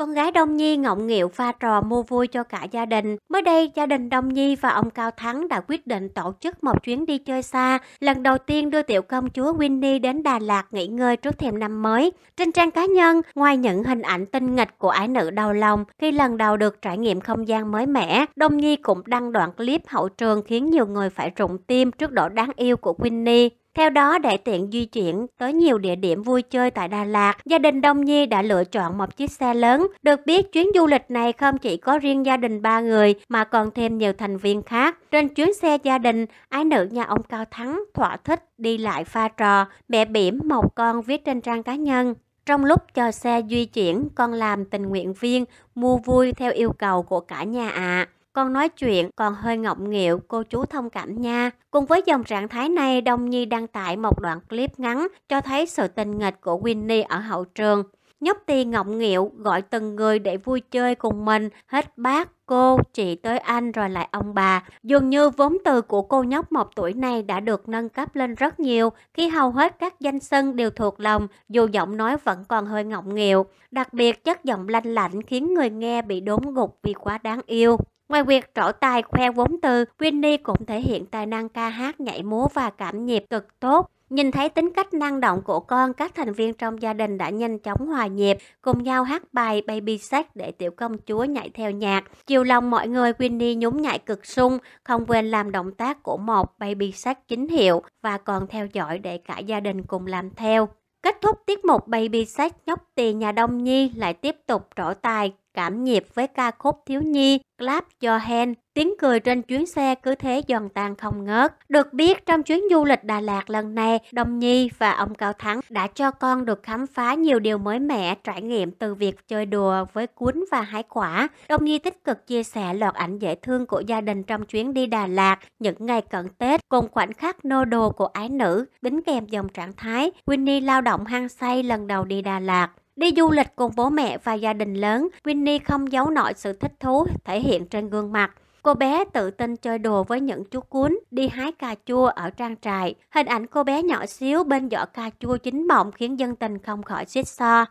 Con gái Đông Nhi ngọng nghịu pha trò mua vui cho cả gia đình. Mới đây, gia đình Đông Nhi và ông Cao Thắng đã quyết định tổ chức một chuyến đi chơi xa. Lần đầu tiên đưa tiểu công chúa Winnie đến Đà Lạt nghỉ ngơi trước thềm năm mới. Trên trang cá nhân, ngoài những hình ảnh tinh nghịch của ái nữ đầu lòng khi lần đầu được trải nghiệm không gian mới mẻ, Đông Nhi cũng đăng đoạn clip hậu trường khiến nhiều người phải rụng tim trước độ đáng yêu của Winnie. Theo đó, để tiện di chuyển tới nhiều địa điểm vui chơi tại Đà Lạt, gia đình Đông Nhi đã lựa chọn một chiếc xe lớn. Được biết, chuyến du lịch này không chỉ có riêng gia đình ba người mà còn thêm nhiều thành viên khác. Trên chuyến xe gia đình, ái nữ nhà ông Cao Thắng thỏa thích đi lại pha trò, mẹ bỉm một con viết trên trang cá nhân. Trong lúc cho xe di chuyển, con làm tình nguyện viên, mua vui theo yêu cầu của cả nhà ạ. À. Con nói chuyện còn hơi ngọng nghịu, cô chú thông cảm nha. Cùng với dòng trạng thái này, Đông Nhi đăng tải một đoạn clip ngắn cho thấy sự tình nghịch của Winnie ở hậu trường. Nhóc ti ngọng nghịu gọi từng người để vui chơi cùng mình, hết bác, cô, chị tới anh rồi lại ông bà. Dường như vốn từ của cô nhóc một tuổi này đã được nâng cấp lên rất nhiều khi hầu hết các danh sân đều thuộc lòng dù giọng nói vẫn còn hơi ngọng nghịu. Đặc biệt chất giọng lanh lạnh khiến người nghe bị đốn gục vì quá đáng yêu. Ngoài việc trổ tài khoe vốn từ, Winnie cũng thể hiện tài năng ca hát, nhảy múa và cảm nhịp cực tốt. Nhìn thấy tính cách năng động của con, các thành viên trong gia đình đã nhanh chóng hòa nhịp, cùng nhau hát bài Baby Sex để tiểu công chúa nhảy theo nhạc. Chiều lòng mọi người, Winnie nhún nhảy cực sung, không quên làm động tác của một Baby Sex chính hiệu và còn theo dõi để cả gia đình cùng làm theo. Kết thúc tiết mục Baby Sex nhóc tì nhà Đông Nhi lại tiếp tục trổ tài cảm nhịp với ca khúc thiếu nhi Clap Your Hand. Tiếng cười trên chuyến xe cứ thế giòn tan không ngớt. Được biết trong chuyến du lịch Đà Lạt lần này, Đồng Nhi và ông Cao Thắng đã cho con được khám phá nhiều điều mới mẻ, trải nghiệm từ việc chơi đùa với cuốn và hái quả. Đồng Nhi tích cực chia sẻ loạt ảnh dễ thương của gia đình trong chuyến đi Đà Lạt những ngày cận Tết cùng khoảnh khắc nô đồ của ái nữ, đính kèm dòng trạng thái Winnie lao động hăng say lần đầu đi Đà Lạt. Đi du lịch cùng bố mẹ và gia đình lớn, Winnie không giấu nổi sự thích thú thể hiện trên gương mặt. Cô bé tự tin chơi đùa với những chú cuốn, đi hái cà chua ở trang trại. Hình ảnh cô bé nhỏ xíu bên giỏ cà chua chín mọng khiến dân tình không khỏi xích xo.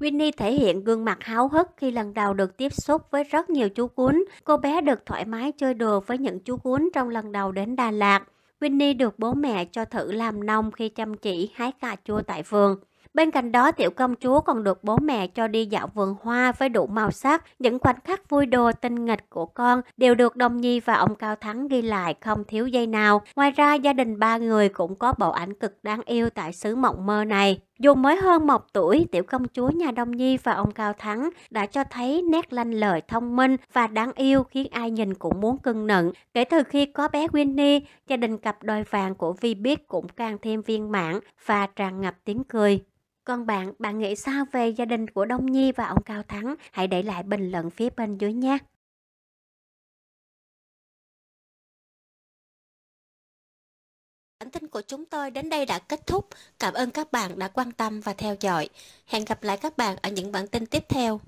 Winnie thể hiện gương mặt háo hức khi lần đầu được tiếp xúc với rất nhiều chú cuốn. Cô bé được thoải mái chơi đùa với những chú cuốn trong lần đầu đến Đà Lạt. Winnie được bố mẹ cho thử làm nông khi chăm chỉ hái cà chua tại vườn. Bên cạnh đó, tiểu công chúa còn được bố mẹ cho đi dạo vườn hoa với đủ màu sắc. Những khoảnh khắc vui đùa tinh nghịch của con đều được Đồng Nhi và ông Cao Thắng ghi lại không thiếu giây nào. Ngoài ra, gia đình ba người cũng có bộ ảnh cực đáng yêu tại xứ mộng mơ này. Dù mới hơn một tuổi, tiểu công chúa nhà Đông Nhi và ông Cao Thắng đã cho thấy nét lanh lợi thông minh và đáng yêu khiến ai nhìn cũng muốn cưng nựng. Kể từ khi có bé Winnie, gia đình cặp đôi vàng của Vi biết cũng càng thêm viên mãn và tràn ngập tiếng cười. Còn bạn, bạn nghĩ sao về gia đình của Đông Nhi và ông Cao Thắng? Hãy để lại bình luận phía bên dưới nhé. Bản tin của chúng tôi đến đây đã kết thúc. Cảm ơn các bạn đã quan tâm và theo dõi. Hẹn gặp lại các bạn ở những bản tin tiếp theo.